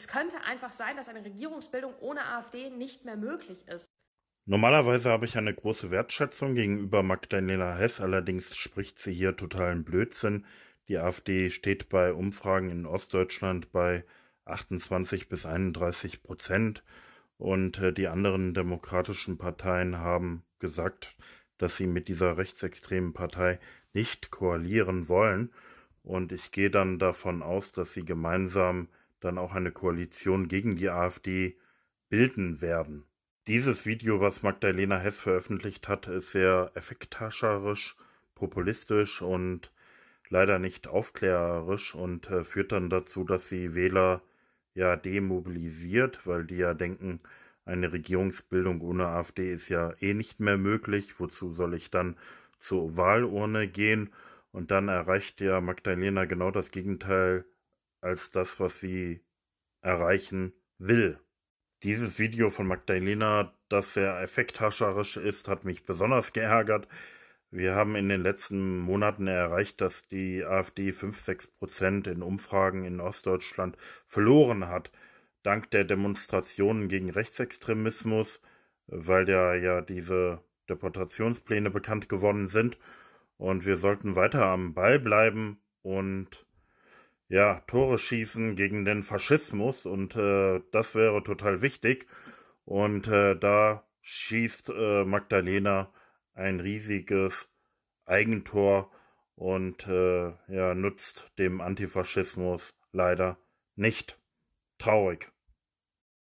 es könnte einfach sein, dass eine Regierungsbildung ohne AfD nicht mehr möglich ist. Normalerweise habe ich eine große Wertschätzung gegenüber Magdalena Hess, allerdings spricht sie hier totalen Blödsinn. Die AfD steht bei Umfragen in Ostdeutschland bei 28 bis 31 Prozent und äh, die anderen demokratischen Parteien haben gesagt, dass sie mit dieser rechtsextremen Partei nicht koalieren wollen. Und ich gehe dann davon aus, dass sie gemeinsam dann auch eine Koalition gegen die AfD bilden werden. Dieses Video, was Magdalena Hess veröffentlicht hat, ist sehr effekthascherisch, populistisch und leider nicht aufklärerisch und äh, führt dann dazu, dass sie Wähler ja demobilisiert, weil die ja denken, eine Regierungsbildung ohne AfD ist ja eh nicht mehr möglich. Wozu soll ich dann zur Wahlurne gehen? Und dann erreicht ja Magdalena genau das Gegenteil als das, was sie erreichen will. Dieses Video von Magdalena, das sehr effekthascherisch ist, hat mich besonders geärgert. Wir haben in den letzten Monaten erreicht, dass die AfD 5-6% in Umfragen in Ostdeutschland verloren hat, dank der Demonstrationen gegen Rechtsextremismus, weil ja, ja diese Deportationspläne bekannt geworden sind. Und wir sollten weiter am Ball bleiben und ja, Tore schießen gegen den Faschismus und äh, das wäre total wichtig. Und äh, da schießt äh, Magdalena ein riesiges Eigentor und äh, ja, nutzt dem Antifaschismus leider nicht. Traurig.